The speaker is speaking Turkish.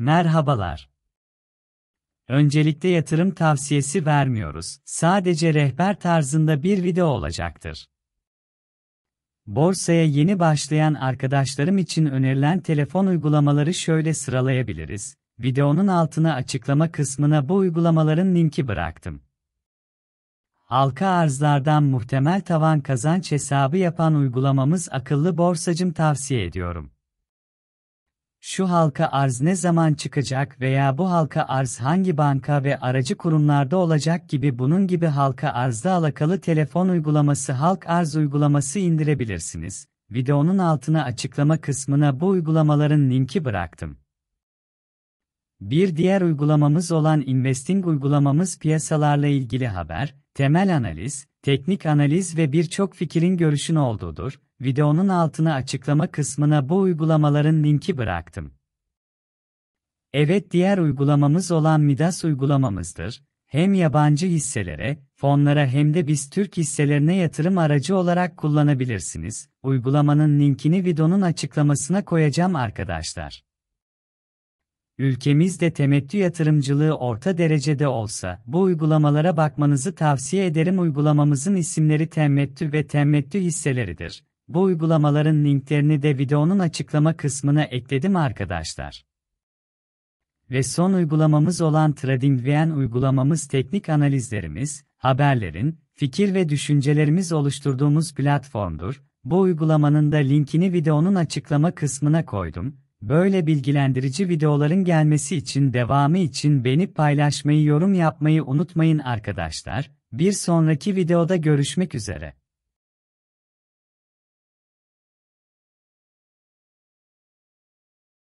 Merhabalar. Öncelikle yatırım tavsiyesi vermiyoruz. Sadece rehber tarzında bir video olacaktır. Borsaya yeni başlayan arkadaşlarım için önerilen telefon uygulamaları şöyle sıralayabiliriz. Videonun altına açıklama kısmına bu uygulamaların linki bıraktım. Halka arzlardan muhtemel tavan kazanç hesabı yapan uygulamamız Akıllı Borsacım tavsiye ediyorum şu halka arz ne zaman çıkacak veya bu halka arz hangi banka ve aracı kurumlarda olacak gibi bunun gibi halka arzda alakalı telefon uygulaması halk arz uygulaması indirebilirsiniz. Videonun altına açıklama kısmına bu uygulamaların linki bıraktım. Bir diğer uygulamamız olan investing uygulamamız piyasalarla ilgili haber, temel analiz, teknik analiz ve birçok fikrin görüşün olduğudur. Videonun altına açıklama kısmına bu uygulamaların linki bıraktım. Evet diğer uygulamamız olan Midas uygulamamızdır. Hem yabancı hisselere, fonlara hem de biz Türk hisselerine yatırım aracı olarak kullanabilirsiniz. Uygulamanın linkini videonun açıklamasına koyacağım arkadaşlar. Ülkemizde temettü yatırımcılığı orta derecede olsa, bu uygulamalara bakmanızı tavsiye ederim. Uygulamamızın isimleri temettü ve temettü hisseleridir. Bu uygulamaların linklerini de videonun açıklama kısmına ekledim arkadaşlar. Ve son uygulamamız olan TradingVN uygulamamız teknik analizlerimiz, haberlerin, fikir ve düşüncelerimiz oluşturduğumuz platformdur. Bu uygulamanın da linkini videonun açıklama kısmına koydum. Böyle bilgilendirici videoların gelmesi için devamı için beni paylaşmayı yorum yapmayı unutmayın arkadaşlar. Bir sonraki videoda görüşmek üzere.